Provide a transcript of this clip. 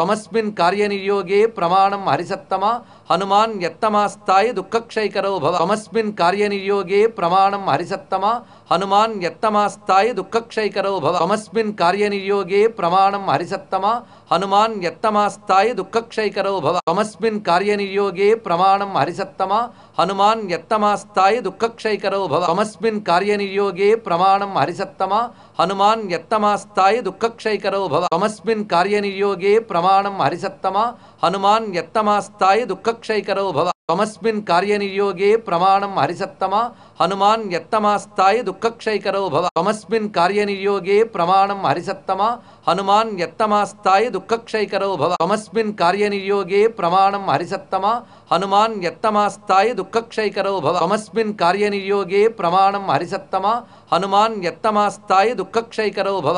தமஸ்மின் காரியநியோகே பிரமாணம் ஹரிசத்தமா ஹனுமான் எத்தமாஸ்தாய் துக்கக்ஷைகரோ பவ தமஸ்மின் காரியநியோகே பிரமாணம் ஹரிசத்தமா ஹனுமான் எத்தமாஸ்தாய் துக்கக்ஷைகரோ பவ தமஸ்மின் காரியநியோகே பிரமாணம் ஹரிசத்தமா ஹனுமான் எத்தமாஸ்தாய் துக்கக்ஷைகரோ பவ தமஸ்மின் காரியநியோகே பிரமாணம் ஹரிசத்தமா ஹனுமான் எத்தமாஸ்தாய் துக்கக்ஷைகரோ பவ தமஸ்மின் காரியநியோகே பிரமாணம் ஹரிசத்தமா ஹனுமான் எத்தமாஸ்தாய் துக்கக்ஷைகரோ பவ தமஸ்மின் காரியநியோகே பிரமா பிரமாணம் ஹரிசத்தமா ஹனுமான் எத்தமாஸ்தாய் துக்கக்ஷைகரோ பவ தமஸ்மின் காரியநியோகே பிரமாணம் ஹரிசத்தமா ஹனுமான் எத்தமாஸ்தாய் துக்கக்ஷைகரோ பவ தமஸ்மின் காரியநியோகே பிரமாணம் ஹரிசத்தமா ஹனுமான் எத்தமாஸ்தாய் துக்கக்ஷைகரோ பவ தமஸ்மின் காரியநியோகே பிரமாணம் ஹரிசத்தமா ஹனுமான் எத்தமாஸ்தாய் துக்கக்ஷைகரோ பவ தமஸ்மின் காரியநியோகே பிரமாணம் ஹரிசத்தமா ஹனுமான் எத்தமாஸ்தாய் துக்கக்ஷைகரோ பவ